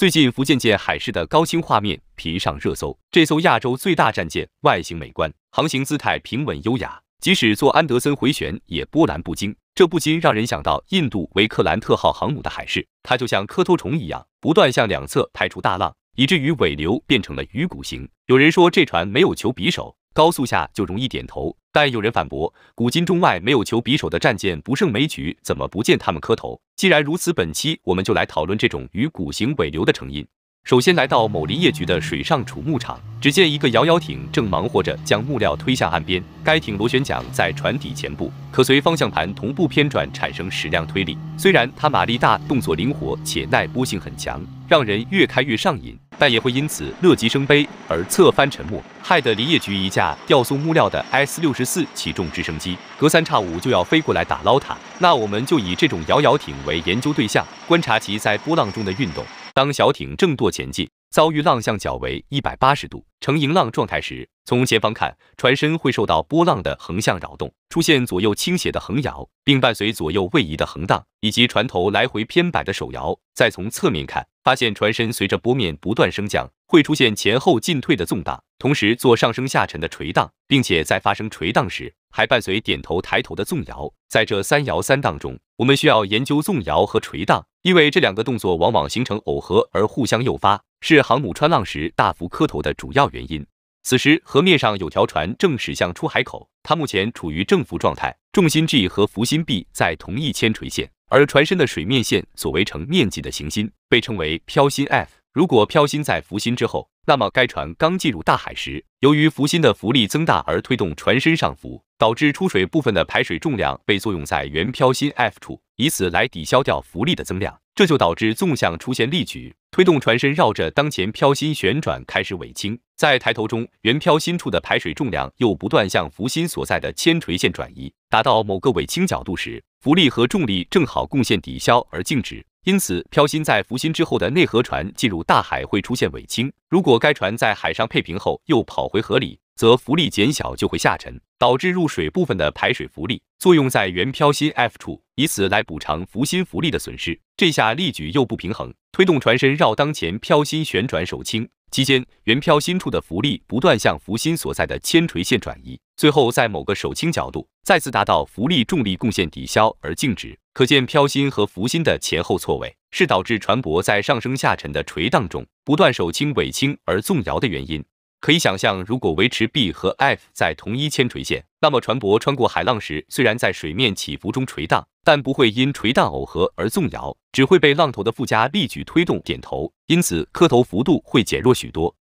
最近福建舰海试的高清画面频上热搜。这艘亚洲最大战舰外形美观，航行姿态平稳优雅，即使做安德森回旋也波澜不惊。这不禁让人想到印度维克兰特号航母的海试，它就像科头虫一样，不断向两侧排出大浪，以至于尾流变成了鱼骨形。有人说这船没有求匕首。高速下就容易点头，但有人反驳，古今中外没有球匕首的战舰不胜枚举，怎么不见他们磕头？既然如此，本期我们就来讨论这种与古形尾流的成因。首先来到某林业局的水上储木场，只见一个摇摇艇正忙活着将木料推向岸边。该艇螺旋桨在船底前部，可随方向盘同步偏转，产生矢量推力。虽然它马力大，动作灵活，且耐波性很强，让人越开越上瘾。但也会因此乐极生悲而侧翻沉没，害得林业局一架吊送木料的 S 六十四起重直升机隔三差五就要飞过来打捞它。那我们就以这种摇摇艇为研究对象，观察其在波浪中的运动。当小艇正舵前进。遭遇浪向角为一百八十度，呈迎浪状态时，从前方看，船身会受到波浪的横向扰动，出现左右倾斜的横摇，并伴随左右位移的横荡，以及船头来回偏摆的手摇。再从侧面看，发现船身随着波面不断升降，会出现前后进退的纵荡，同时做上升下沉的垂荡，并且在发生垂荡时，还伴随点头抬头的纵摇。在这三摇三荡中，我们需要研究纵摇和垂荡，因为这两个动作往往形成耦合而互相诱发。是航母穿浪时大幅磕头的主要原因。此时河面上有条船正驶向出海口，它目前处于正浮状态，重心 G 和浮心 B 在同一铅垂线，而船身的水面线所围成面积的行心被称为漂心 F。如果漂心在浮心之后，那么该船刚进入大海时，由于浮心的浮力增大而推动船身上浮，导致出水部分的排水重量被作用在原漂心 F 处，以此来抵消掉浮力的增量。这就导致纵向出现力矩，推动船身绕着当前漂心旋转，开始尾倾。在抬头中，原漂心处的排水重量又不断向浮心所在的铅垂线转移，达到某个尾倾角度时，浮力和重力正好贡献抵消而静止。因此，漂心在浮心之后的内河船进入大海会出现尾倾。如果该船在海上配平后又跑回河里，则浮力减小就会下沉，导致入水部分的排水浮力作用在原漂心 F 处，以此来补偿浮心浮力的损失。这下力矩又不平衡，推动船身绕当前漂心旋转手倾。期间，原漂心处的浮力不断向浮心所在的铅垂线转移，最后在某个手倾角度再次达到浮力重力贡献抵消而静止。可见，漂心和浮心的前后错位是导致船舶在上升下沉的垂荡中不断手倾尾倾而纵摇的原因。可以想象，如果维持 B 和 F 在同一铅垂线，那么船舶穿过海浪时，虽然在水面起伏中垂荡，但不会因垂荡耦合而纵摇，只会被浪头的附加力矩推动点头，因此磕头幅度会减弱许多。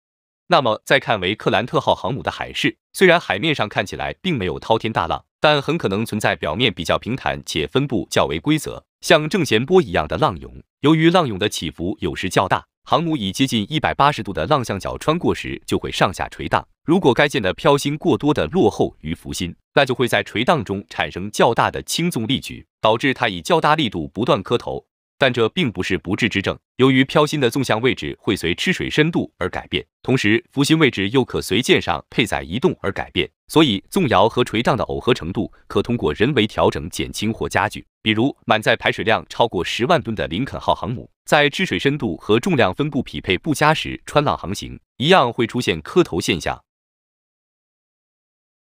那么再看维克兰特号航母的海试，虽然海面上看起来并没有滔天大浪，但很可能存在表面比较平坦且分布较为规则，像正弦波一样的浪涌。由于浪涌的起伏有时较大。航母以接近一百八十度的浪向角穿过时，就会上下垂荡。如果该舰的漂心过多的落后于浮心，那就会在垂荡中产生较大的轻纵力矩，导致它以较大力度不断磕头。但这并不是不治之症。由于漂心的纵向位置会随吃水深度而改变，同时浮心位置又可随舰上配载移动而改变，所以纵摇和垂荡的耦合程度可通过人为调整减轻或加剧。比如满载排水量超过十万吨的林肯号航母，在吃水深度和重量分布匹配不佳时穿浪航行，一样会出现磕头现象。